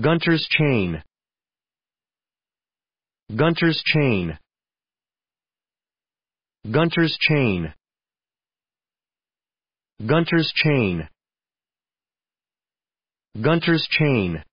Gunter's chain. Gunter's chain. Gunter's chain. Gunter's chain. Gunter's chain.